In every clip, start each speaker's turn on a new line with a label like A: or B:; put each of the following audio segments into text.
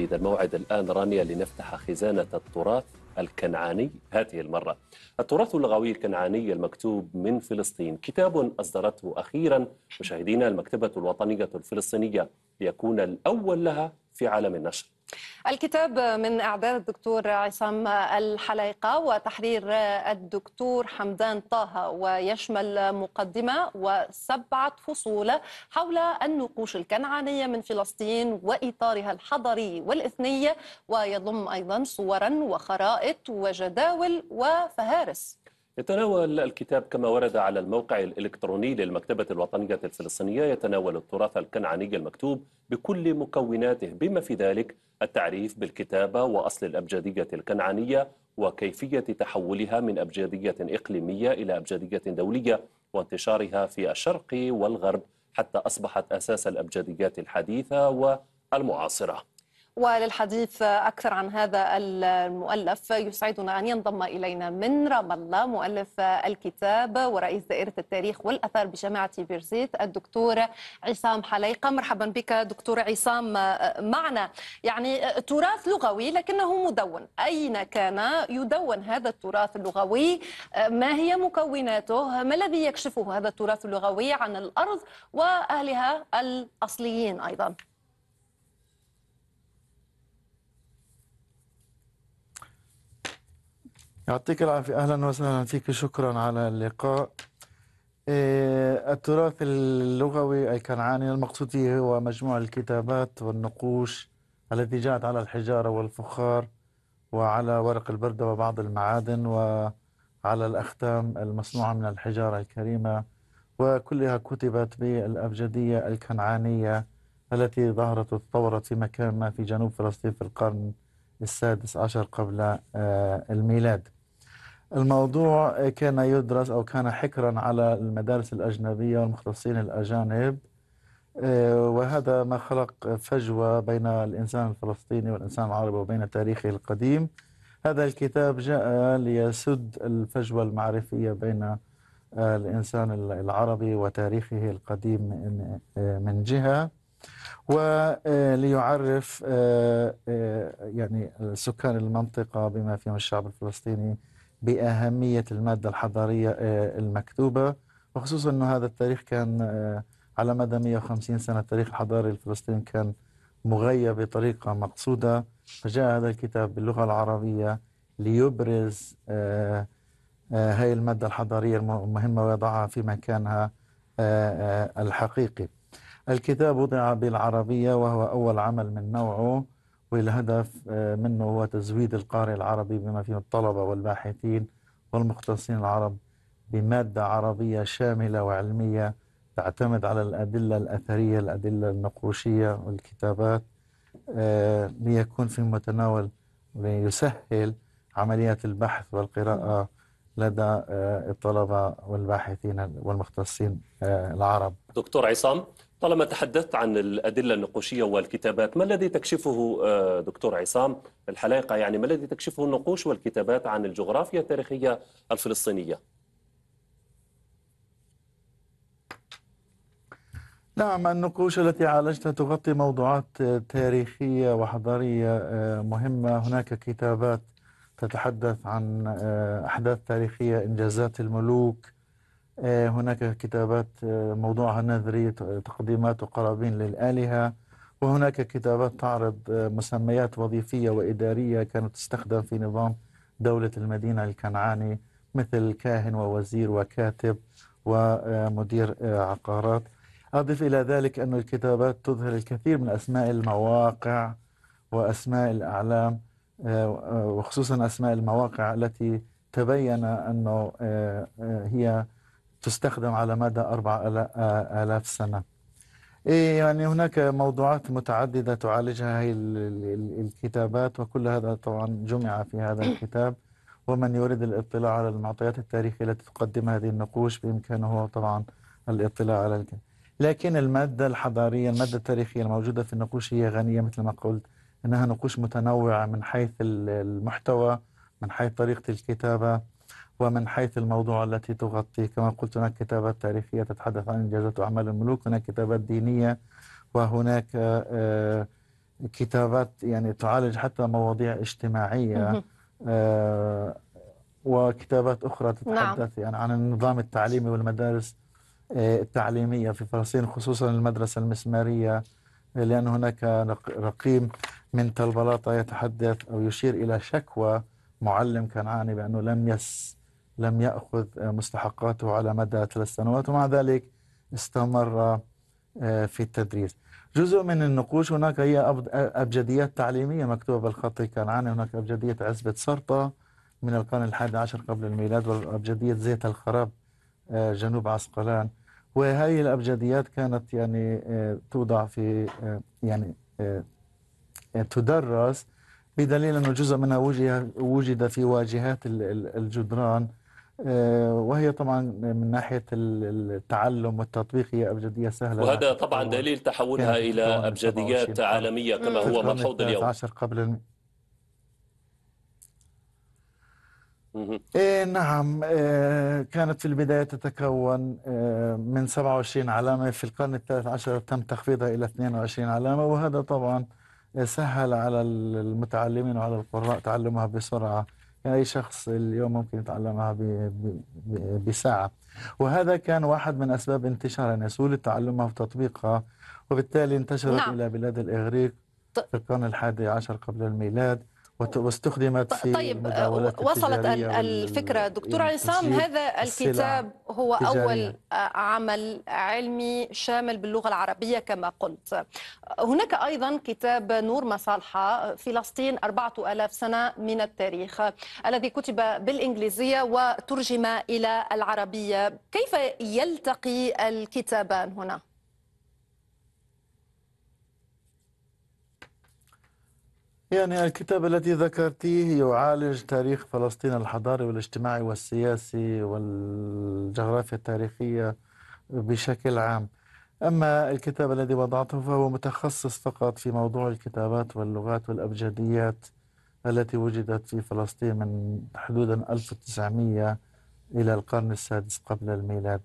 A: جديد الموعد الآن رانيا لنفتح خزانة التراث الكنعاني هذه المرة التراث اللغوي الكنعاني المكتوب من فلسطين كتاب أصدرته أخيرا مشاهدينا المكتبة الوطنية الفلسطينية ليكون الأول لها في عالم النشر
B: الكتاب من إعداد الدكتور عصام الحلايقة وتحرير الدكتور حمدان طه ويشمل مقدمة وسبعة فصول حول النقوش الكنعانية من فلسطين وإطارها الحضري والإثنية ويضم أيضا صورا وخرائط وجداول وفهارس
A: يتناول الكتاب كما ورد على الموقع الإلكتروني للمكتبة الوطنية الفلسطينية يتناول التراث الكنعاني المكتوب بكل مكوناته بما في ذلك التعريف بالكتابة وأصل الأبجدية الكنعانية وكيفية تحولها من أبجدية إقليمية إلى أبجدية دولية وانتشارها في الشرق والغرب حتى أصبحت أساس الأبجديات الحديثة والمعاصرة
B: وللحديث أكثر عن هذا المؤلف يسعدنا أن ينضم إلينا من رام الله مؤلف الكتاب ورئيس دائرة التاريخ والأثار بجامعة بيرزيت الدكتور عصام حليقة مرحبا بك دكتور عصام معنا يعني تراث لغوي لكنه مدون أين كان يدون هذا التراث اللغوي ما هي مكوناته ما الذي يكشفه هذا التراث اللغوي عن الأرض وأهلها الأصليين أيضا
C: يعطيك العافية أهلا وسهلا فيك شكرا على اللقاء إيه، التراث اللغوي الكنعاني المقصود فيه هو مجموع الكتابات والنقوش التي جاءت على الحجارة والفخار وعلى ورق البردة وبعض المعادن وعلى الأختام المصنوعة من الحجارة الكريمة وكلها كتبت بالأبجدية الكنعانية التي ظهرت وتطورت في مكان ما في جنوب فلسطين في القرن السادس عشر قبل آه، الميلاد الموضوع كان يدرس أو كان حكرا على المدارس الأجنبية والمختصين الأجانب آه، وهذا ما خلق فجوة بين الإنسان الفلسطيني والإنسان العربي وبين تاريخه القديم هذا الكتاب جاء ليسد الفجوة المعرفية بين آه، الإنسان العربي وتاريخه القديم من آه، جهة وليعرف يعني سكان المنطقة بما فيهم الشعب الفلسطيني باهميه الماده الحضاريه آه، المكتوبه وخصوصا انه هذا التاريخ كان آه، على مدى 150 سنه التاريخ الحضاري الفلسطيني كان مغيب بطريقه مقصوده فجاء هذا الكتاب باللغه العربيه ليبرز آه، هذه الماده الحضاريه المهمه ويضعها في مكانها الحقيقي. الكتاب وضع بالعربيه وهو اول عمل من نوعه والهدف آه، منه هو تزويد القارئ العربي بما فيه الطلبة والباحثين والمختصين العرب بمادة عربية شاملة وعلمية تعتمد على الأدلة الأثرية الأدلة النقوشية والكتابات آه، ليكون في متناول ويسهل عملية البحث والقراءة لدى آه، الطلبة والباحثين والمختصين العرب
A: دكتور عصام طالما تحدثت عن الأدلة النقوشية والكتابات ما الذي تكشفه آه، دكتور عصام الحلاقة يعني ما الذي تكشفه النقوش والكتابات عن الجغرافيا التاريخية الفلسطينية
C: نعم النقوش التي عالجتها تغطي موضوعات تاريخية وحضارية آه، مهمة هناك كتابات تتحدث عن آه، أحداث تاريخية إنجازات الملوك آه، هناك كتابات آه، موضوعها نذرية آه، تقديمات وقرابين للآلهة وهناك كتابات تعرض مسميات وظيفية وإدارية كانت تستخدم في نظام دولة المدينة الكنعاني مثل كاهن ووزير وكاتب ومدير عقارات أضف إلى ذلك أن الكتابات تظهر الكثير من أسماء المواقع وأسماء الأعلام وخصوصا أسماء المواقع التي تبين أنه هي تستخدم على مدى أربع آلاف سنة إيه يعني هناك موضوعات متعددة تعالجها هي الكتابات وكل هذا طبعا جمع في هذا الكتاب ومن يريد الاطلاع على المعطيات التاريخية التي تقدمها هذه النقوش بإمكانه طبعا الاطلاع على الكتاب لكن المادة الحضارية المادة التاريخية الموجودة في النقوش هي غنية مثل ما قلت إنها نقوش متنوعة من حيث المحتوى من حيث طريقة الكتابة ومن حيث الموضوع التي تغطي كما قلت هناك كتابات تاريخية تتحدث عن إنجازات وأعمال الملوك هناك كتابات دينية وهناك آه، كتابات يعني تعالج حتى مواضيع اجتماعية آه، وكتابات أخرى تتحدث نعم. يعني عن النظام التعليمي والمدارس آه، التعليمية في فلسطين خصوصا المدرسة المسمارية لأن هناك رقيم من تلبلاطة يتحدث أو يشير إلى شكوى معلم كنعاني بأنه لم يس لم يأخذ مستحقاته على مدى ثلاث سنوات ومع ذلك استمر آه، في التدريس جزء من النقوش هناك هي أبجديات تعليمية مكتوبة بالخط الكنعاني هناك أبجدية عزبة سرطة من القرن الحادي عشر قبل الميلاد وأبجدية زيت الخراب آه، جنوب عسقلان وهذه الأبجديات كانت يعني آه، توضع في يعني تدرس بدليل أنه جزء منها وجد في واجهات الجدران آه، وهي طبعا من ناحية التعلم والتطبيق هي أبجدية سهلة وهذا طبعا دليل تحولها إلى أبجديات عالمية كما نعم. هو ملحوظ اليوم عشر قبل إيه نعم إيه كانت في البداية تتكون إيه من 27 علامة في القرن الثالث عشر تم تخفيضها إلى 22 علامة وهذا طبعا سهل على المتعلمين وعلى القراء تعلمها بسرعة اي شخص اليوم ممكن يتعلمها بساعه وهذا كان واحد من اسباب انتشارها سهوله تعلمها وتطبيقها وبالتالي انتشرت نعم. الى بلاد الاغريق في القرن الحادي عشر قبل الميلاد واستخدمت في طيب آه، وصلت الفكره دكتور يعني عصام هذا الكتاب هو تجارية. اول
B: آه، عمل علمي شامل باللغه العربيه كما قلت هناك ايضا كتاب نور مصالحه فلسطين 4000 سنه من التاريخ الذي كتب بالانجليزيه وترجم الى العربيه كيف يلتقي الكتابان هنا
C: يعني الكتاب الذي ذكرتيه يعالج تاريخ فلسطين الحضاري والاجتماعي والسياسي والجغرافيا التاريخية بشكل عام أما الكتاب الذي وضعته فهو متخصص فقط في موضوع الكتابات واللغات والأبجديات التي وجدت في فلسطين من حدودا 1900 إلى القرن السادس قبل الميلاد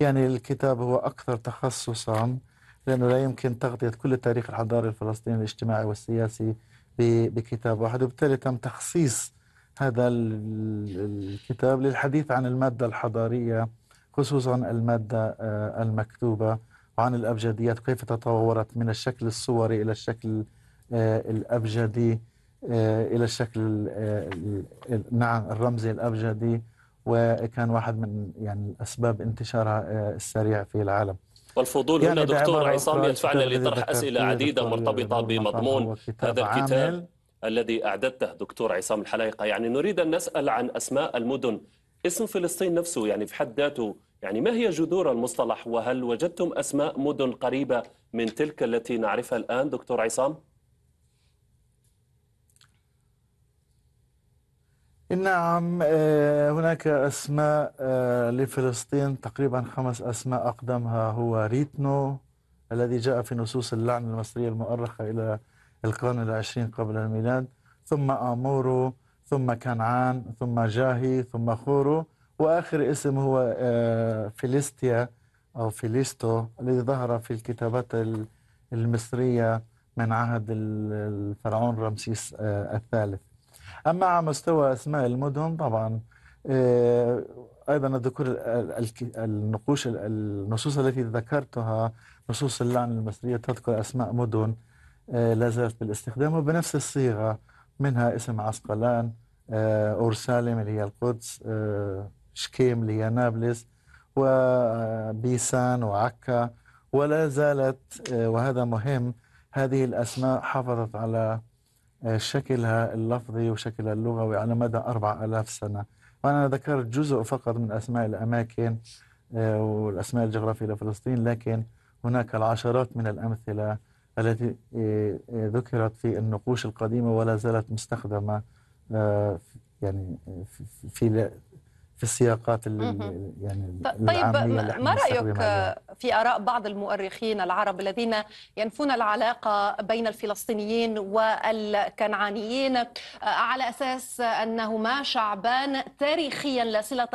C: يعني الكتاب هو أكثر تخصصا لأنه لا يمكن تغطية كل التاريخ الحضاري الفلسطيني الاجتماعي والسياسي بكتاب واحد وبالتالي تم تخصيص هذا الكتاب للحديث عن المادة الحضارية خصوصا المادة آه، المكتوبة وعن الأبجديات كيف تطورت من الشكل الصوري إلى الشكل آه، الأبجدي آه، إلى الشكل نعم الرمزي الأبجدي وكان واحد من يعني أسباب انتشارها السريع في العالم
A: والفضول يعني هنا دكتور عصام يدفعنا لطرح أسئلة عديدة مرتبطة بمضمون هذا الكتاب الذي أعددته دكتور عصام الحلايقة يعني نريد أن نسأل عن أسماء المدن اسم فلسطين نفسه يعني في حد ذاته يعني ما هي جذور المصطلح وهل وجدتم أسماء مدن قريبة من تلك التي نعرفها الآن دكتور عصام؟
C: نعم آه، هناك أسماء آه، لفلسطين تقريبا خمس أسماء أقدمها هو ريتنو الذي جاء في نصوص اللعنة المصرية المؤرخة إلى القرن العشرين قبل الميلاد ثم آمورو ثم كنعان ثم جاهي ثم خورو وآخر اسم هو آه، فيليستيا أو فيليستو الذي ظهر في الكتابات المصرية من عهد الفرعون رمسيس الثالث اما على مستوى اسماء المدن طبعا آه، ايضا الذكور النقوش النصوص التي ذكرتها نصوص اللعنه المصريه تذكر اسماء مدن آه، لا زالت بالاستخدام وبنفس الصيغه منها اسم عسقلان آه، اورسالم اللي هي القدس شكيم اللي هي نابلس وبيسان وعكا ولا زالت وهذا مهم هذه الاسماء حافظت على شكلها اللفظي وشكلها اللغوي على مدى 4000 سنة وأنا ذكرت جزء فقط من أسماء الأماكن آه، والأسماء الجغرافية لفلسطين لكن هناك العشرات من الأمثلة التي آه، آه، ذكرت في النقوش القديمة ولا زالت مستخدمة يعني في في السياقات يعني طيب ما رايك
B: في آراء بعض المؤرخين العرب الذين ينفون العلاقة بين الفلسطينيين والكنعانيين على أساس أنهما شعبان تاريخيا لا صلة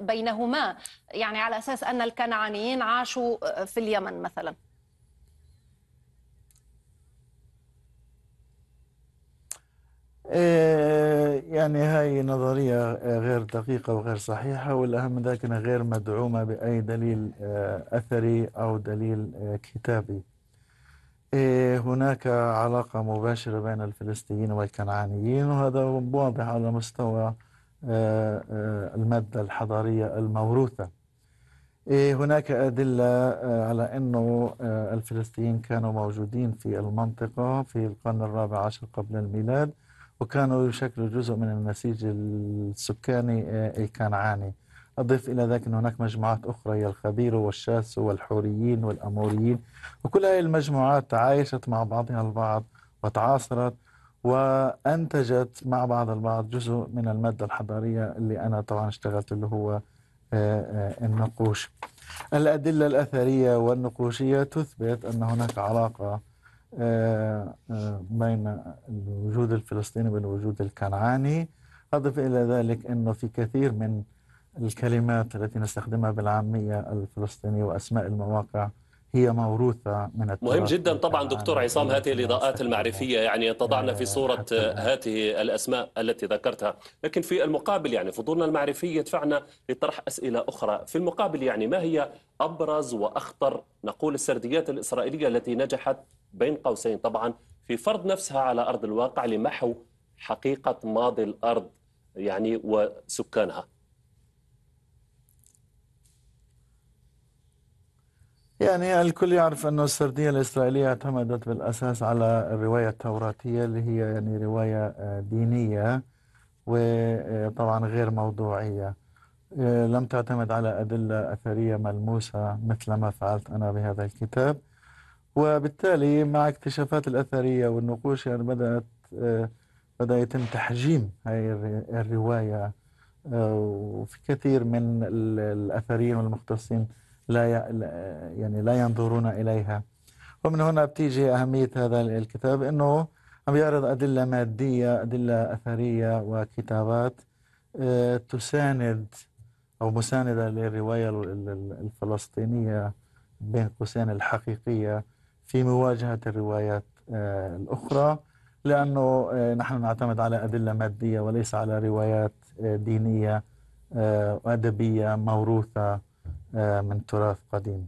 B: بينهما يعني على أساس أن الكنعانيين عاشوا في اليمن مثلا
C: آه، يعني هاي نظرية غير دقيقة وغير صحيحة والأهم من ذلك أنها غير مدعومة بأي دليل آه، أثري أو دليل آه، كتابي إيه، هناك علاقة مباشرة بين الفلسطينيين والكنعانيين وهذا واضح على مستوى آه، المادة الحضارية الموروثة إيه، هناك أدلة على أنه الفلسطينيين كانوا موجودين في المنطقة في القرن الرابع عشر قبل الميلاد وكانوا يشكلوا جزء من النسيج السكاني آه، الكنعاني أضف إلى ذلك أن هناك مجموعات أخرى هي الخبير والشاس والحوريين والأموريين وكل هذه المجموعات تعايشت مع بعضها البعض وتعاصرت وأنتجت مع بعض البعض جزء من المادة الحضارية اللي أنا طبعا اشتغلت اللي هو آه، آه، النقوش الأدلة الأثرية والنقوشية تثبت أن هناك علاقة آه، آه، بين الوجود الفلسطيني والوجود الكنعاني أضف إلى ذلك أنه في كثير من الكلمات التي نستخدمها بالعامية الفلسطينية وأسماء المواقع هي موروثة من مهم جدا
A: طبعا دكتور عصام هذه الإضاءات المعرفية يعني تضعنا في صورة هذه الأسماء التي ذكرتها لكن في المقابل يعني فضولنا المعرفي يدفعنا لطرح أسئلة أخرى في المقابل يعني ما هي أبرز وأخطر نقول السرديات الإسرائيلية التي نجحت بين قوسين طبعا في فرض نفسها على أرض الواقع لمحو حقيقة ماضي الأرض يعني وسكانها
C: يعني الكل يعرف أن السردية الإسرائيلية اعتمدت بالأساس على الرواية التوراتية اللي هي يعني رواية آه، دينية وطبعا آه، غير موضوعية آه، لم تعتمد على أدلة أثرية ملموسة مثل ما فعلت أنا بهذا الكتاب وبالتالي مع اكتشافات الأثرية والنقوش يعني بدأت بدأ يتم تحجيم هذه الرواية وفي كثير من الأثريين والمختصين لا يعني لا ينظرون إليها ومن هنا بتيجي أهمية هذا الكتاب أنه عم يعرض أدلة مادية أدلة أثرية وكتابات آه، تساند أو مساندة للرواية الفلسطينية بين قوسين الحقيقية في مواجهة الروايات آه، الأخرى لأنه آه، نحن نعتمد على أدلة مادية وليس على روايات دينية وأدبية موروثة آه، من تراث قديم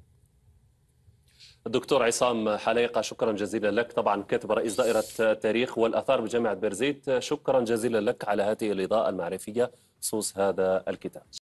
A: الدكتور عصام حلايقه شكرا جزيلا لك طبعا كاتب رئيس دائره التاريخ والاثار بجامعه بيرزيت شكرا جزيلا لك على هذه الاضاءه المعرفيه خصوص هذا الكتاب